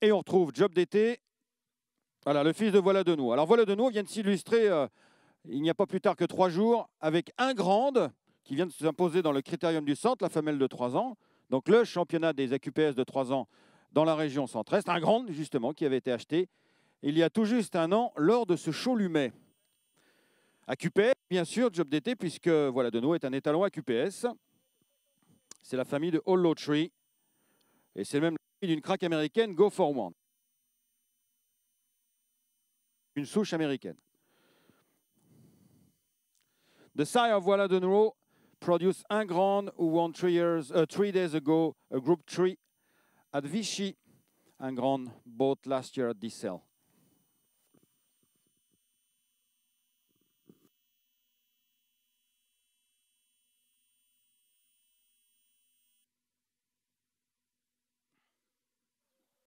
Et on retrouve Job d'été. Voilà, le fils de Voilà de nous. Alors Voilà de nous vient de s'illustrer euh, il n'y a pas plus tard que trois jours avec un grande qui vient de s'imposer dans le critérium du centre, la femelle de trois ans. Donc le championnat des AQPS de trois ans dans la région centre-est, un grande justement qui avait été acheté il y a tout juste un an lors de ce show Lumet. AQPS, bien sûr, job d'été, puisque voilà, de nous est un étalon AQPS. C'est la famille de Hollow Tree et c'est même d'une craque américaine, Go For One. Une souche américaine. The Sire of Voila de Nouveau produced un grand who won three, years, uh, three days ago a Group three at Vichy. Un grand bought last year at Dissel.